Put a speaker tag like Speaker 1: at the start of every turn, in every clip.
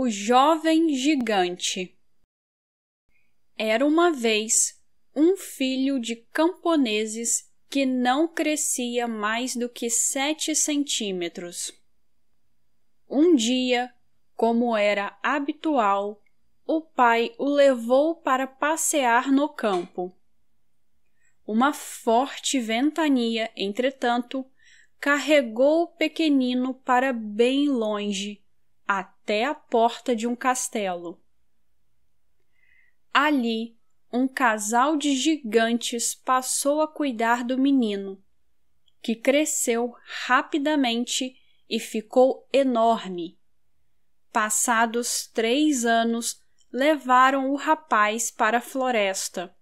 Speaker 1: O Jovem Gigante Era uma vez um filho de camponeses que não crescia mais do que sete centímetros. Um dia, como era habitual, o pai o levou para passear no campo. Uma forte ventania, entretanto, carregou o pequenino para bem longe até a porta de um castelo. Ali, um casal de gigantes passou a cuidar do menino, que cresceu rapidamente e ficou enorme. Passados três anos, levaram o rapaz para a floresta.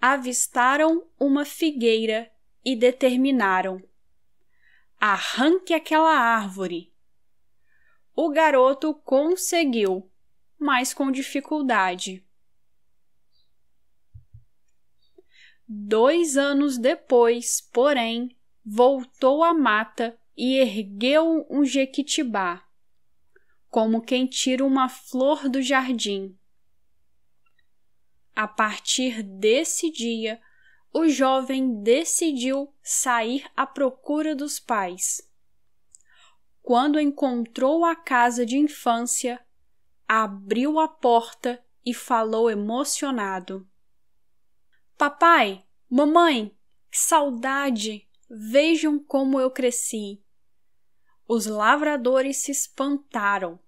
Speaker 1: Avistaram uma figueira e determinaram: arranque aquela árvore o garoto conseguiu, mas com dificuldade. Dois anos depois, porém, voltou à mata e ergueu um jequitibá, como quem tira uma flor do jardim. A partir desse dia, o jovem decidiu sair à procura dos pais quando encontrou a casa de infância, abriu a porta e falou emocionado: Papai, mamãe, que saudade! Vejam como eu cresci. Os lavradores se espantaram.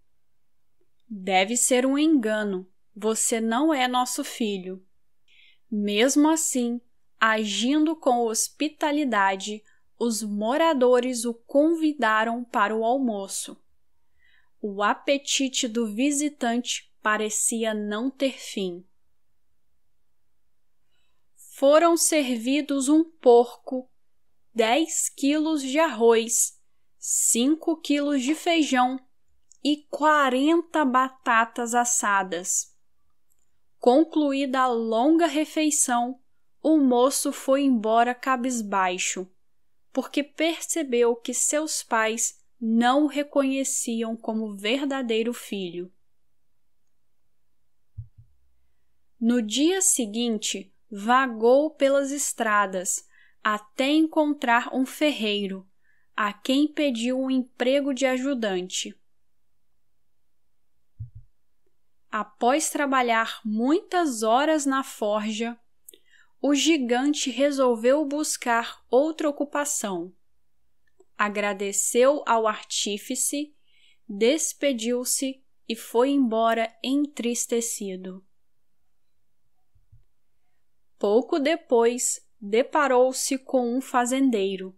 Speaker 1: Deve ser um engano. Você não é nosso filho. Mesmo assim, agindo com hospitalidade, os moradores o convidaram para o almoço. O apetite do visitante parecia não ter fim. Foram servidos um porco, dez quilos de arroz, cinco quilos de feijão e quarenta batatas assadas. Concluída a longa refeição, o moço foi embora cabisbaixo porque percebeu que seus pais não o reconheciam como verdadeiro filho. No dia seguinte, vagou pelas estradas até encontrar um ferreiro, a quem pediu um emprego de ajudante. Após trabalhar muitas horas na forja, o gigante resolveu buscar outra ocupação. Agradeceu ao artífice, despediu-se e foi embora entristecido. Pouco depois, deparou-se com um fazendeiro,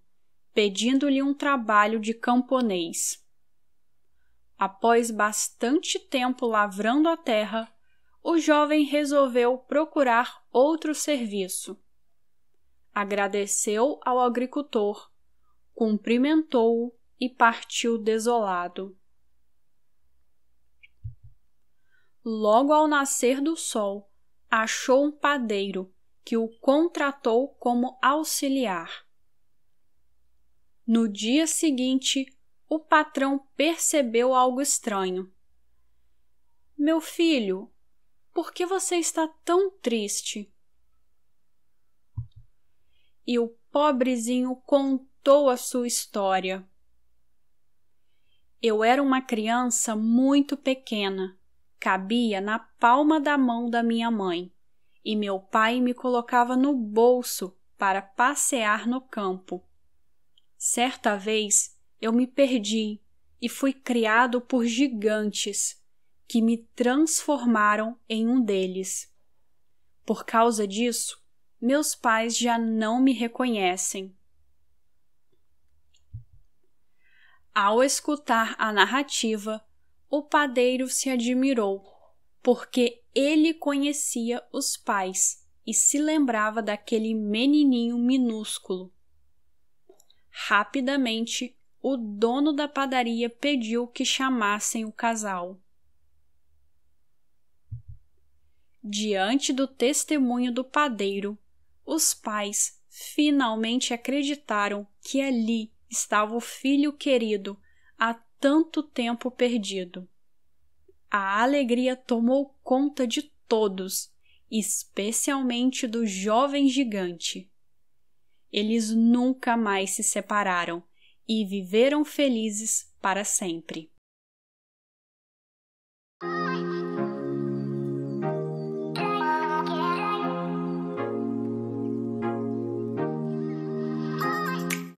Speaker 1: pedindo-lhe um trabalho de camponês. Após bastante tempo lavrando a terra, o jovem resolveu procurar outro serviço. Agradeceu ao agricultor, cumprimentou-o e partiu desolado. Logo ao nascer do sol, achou um padeiro que o contratou como auxiliar. No dia seguinte, o patrão percebeu algo estranho. Meu filho, por que você está tão triste? E o pobrezinho contou a sua história. Eu era uma criança muito pequena, cabia na palma da mão da minha mãe, e meu pai me colocava no bolso para passear no campo. Certa vez eu me perdi e fui criado por gigantes que me transformaram em um deles. Por causa disso, meus pais já não me reconhecem. Ao escutar a narrativa, o padeiro se admirou, porque ele conhecia os pais e se lembrava daquele menininho minúsculo. Rapidamente, o dono da padaria pediu que chamassem o casal. Diante do testemunho do padeiro, os pais finalmente acreditaram que ali estava o filho querido há tanto tempo perdido. A alegria tomou conta de todos, especialmente do jovem gigante. Eles nunca mais se separaram e viveram felizes para sempre.